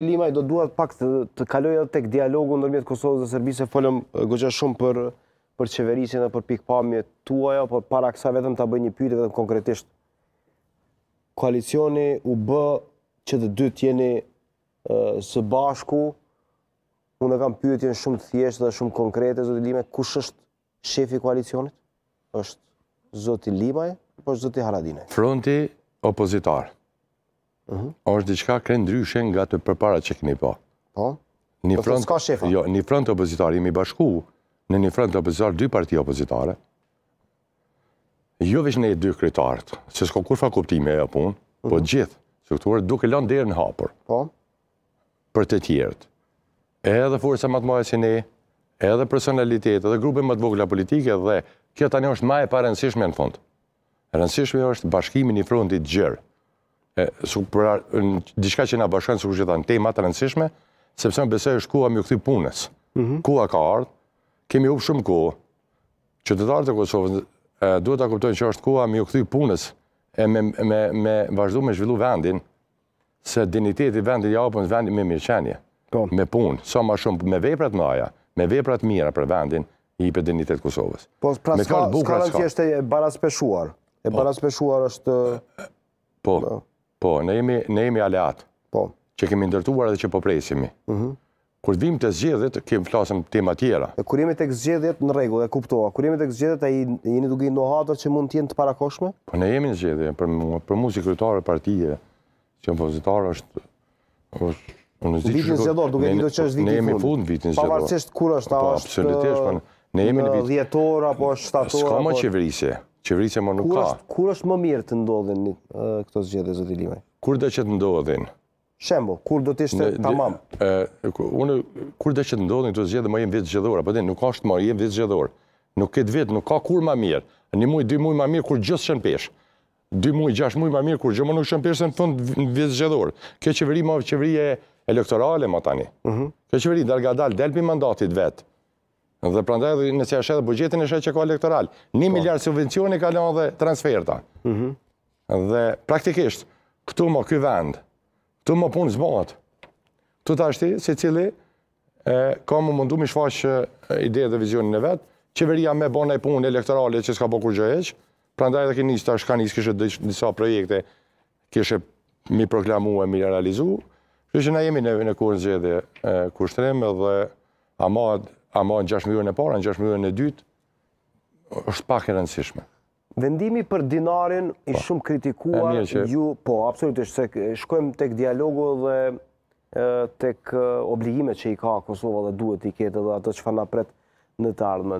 Limaj, do duhet pak të, kaloj edhe tek dialogu në nërmjet Kosovës dhe Serbise, folëm gëgja shumë për, për qeverisin dhe për pikpamje tuaja, por para kësa vetëm të bëj një pyjtë vetëm konkretisht. Koalicioni u bë që të dy tjeni së bashku, unë e kam pyjtjen shumë të thjeshtë dhe shumë konkrete, Zoti Limaj, kush është shefi koalicionit? është Zoti Limaj, po është zotë Haradine? Fronti opozitarë. Uh-huh. është diçka krenë ndryshen nga të përpara që këni po. Po? Një front, s'ka shefa? Jo, një front të opozitar, jemi bashku në një front të opozitar, dy parti opozitare, jo vishë ne dy kretartë, se s'ko fa kuptime e punë, po uh-huh. gjithë, strukturët duke lanë dherë në hapur. Po? Për të tjertë. Edhe forësa më mojë si ne, edhe personalitetë, edhe grupe më të vogla politike, dhe kjo tani është ma e pa rëndësishme në fund. Rëndësishme është bashkimin i frontit gjërë në diska që nga bashkanë, së kështë gjitha në tema të rëndësishme, sepse më besoj është kuha më këthi punës. Mhm. Kuha ka ardhë, kemi upë shumë kuha. qytetarët të Kosovës duhet të kuptojnë që është kuha më këthi punës e me vazhdu me zhvillu vendin, se digniteti vendin ja opën vendin me mirëqenje, po. me punë, sa ma shumë me veprat në aja, me veprat mira për vendin, i për dignitet Kosovës. Po, pra s'ka rëndësjeshtë e baraspeshuar? E po. baraspeshuar është... Po, po. Po, ne jemi, ne jemi aleat. Po. Që kemi ndërtuar dhe që po presimi. Mhm. kur vim të zgjedhjet, kemi flasëm tema tjera. kur jemi të zgjedhjet në regu e kuptoha, kur jemi të zgjedhjet, e jeni duke i nohatër që mund t'jenë të parakoshme? Po, ne jemi në zgjedhje, për, për mu si kryetarë partije, që në pozitarë është, është unë zdi që shkot, duke që është vitin ne jemi fund vitin zgjedhjet. Pavarësisht kur është, po, është, absolutisht, po, ne jemi në vit, dhjetor, apo shtator, Qeverisja më nuk ka. Kur është më mirë të ndodhin këto zgjedhje zoti Limaj? Kur do që të ndodhin? Shembo, kur do të ishte tamam? Unë kur do që të ndodhin këto zgjedhje më jem vetë zgjedhor, apo din nuk ka më, jem vetë zgjedhor. Nuk ket vet, nuk ka kur më mirë. Një muaj dy muaj më mirë kur gjithë shën pesh. Dy muaj, gjashtë muaj më mirë kur gjithë nuk shën pesh se në fund vetë zgjedhor. Kjo qeveri më qeveri e elektorale më tani. Mhm. Kjo qeveri dalgadal del pi mandatit vet, Dhe prandaj edhe nëse ja shëdhë bugjetin e shëdhë që ka elektoral. 1 po. miliard subvencioni ka lënë dhe transferta. Mhm. Dhe praktikisht, këtu më këj vend, këtu më punë zbohat, këtu të ashti, se cili, e, ka më mundu më shfaqë ide dhe vizionin e vetë, qeveria me bona i punë elektorale që s'ka po kur gjëheq, prandaj edhe ki një të ashka kështë njësa projekte, kështë mi proklamu e mi realizu, kështë që na jemi në, në kurën zhjede kushtrim, dhe a ma në 6 mjërën e parë, në 6 mjërën e dytë, është pak e rëndësishme. Vendimi për dinarin i po. shumë kritikuar ju, po, absolutisht, se shkojmë tek dialogu dhe tek obligimet që i ka Kosova dhe duhet i ketë dhe ato që fa na pretë në të ardhme.